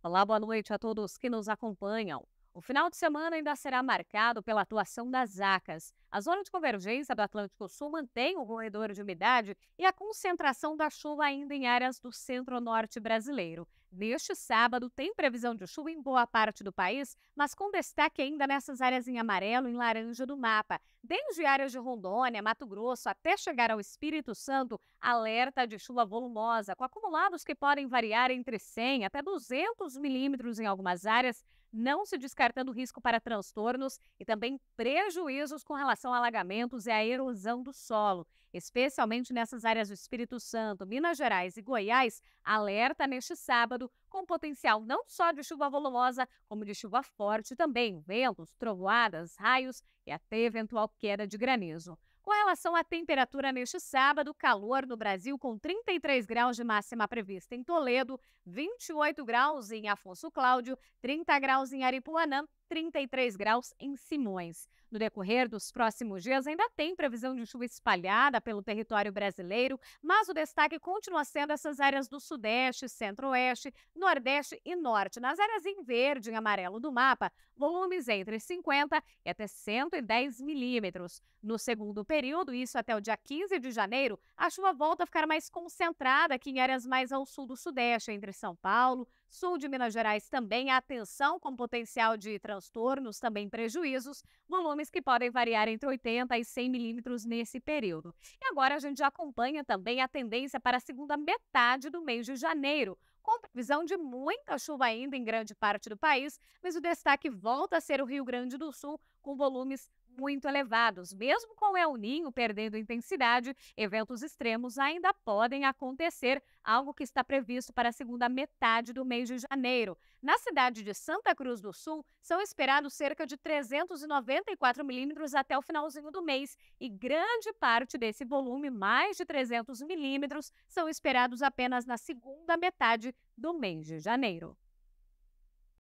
Olá, boa noite a todos que nos acompanham. O final de semana ainda será marcado pela atuação das ACAS. A zona de convergência do Atlântico Sul mantém o roedor de umidade e a concentração da chuva ainda em áreas do centro-norte brasileiro. Neste sábado, tem previsão de chuva em boa parte do país, mas com destaque ainda nessas áreas em amarelo e em laranja do mapa. Desde áreas de Rondônia, Mato Grosso, até chegar ao Espírito Santo, alerta de chuva volumosa, com acumulados que podem variar entre 100 até 200 milímetros em algumas áreas, não se descartando risco para transtornos e também prejuízos com relação a alagamentos e a erosão do solo. Especialmente nessas áreas do Espírito Santo, Minas Gerais e Goiás, alerta neste sábado sábado, com potencial não só de chuva volumosa, como de chuva forte também, ventos, trovoadas, raios e até eventual queda de granizo. Com relação à temperatura neste sábado, calor no Brasil com 33 graus de máxima prevista em Toledo, 28 graus em Afonso Cláudio, 30 graus em Aripuanã 33 graus em Simões. No decorrer dos próximos dias, ainda tem previsão de chuva espalhada pelo território brasileiro, mas o destaque continua sendo essas áreas do Sudeste, Centro-Oeste, Nordeste e Norte. Nas áreas em verde e amarelo do mapa, volumes entre 50 e até 110 milímetros. No segundo período, isso até o dia 15 de janeiro, a chuva volta a ficar mais concentrada aqui em áreas mais ao sul do Sudeste, entre São Paulo, Sul de Minas Gerais também atenção com potencial de transtornos, também prejuízos, volumes que podem variar entre 80 e 100 milímetros nesse período. E agora a gente acompanha também a tendência para a segunda metade do mês de janeiro, com previsão de muita chuva ainda em grande parte do país, mas o destaque volta a ser o Rio Grande do Sul, com volumes muito elevados. Mesmo com o El Ninho perdendo intensidade, eventos extremos ainda podem acontecer, algo que está previsto para a segunda metade do mês de janeiro. Na cidade de Santa Cruz do Sul, são esperados cerca de 394 milímetros até o finalzinho do mês, e grande parte desse volume, mais de 300 milímetros, são esperados apenas na segunda metade do mês de janeiro.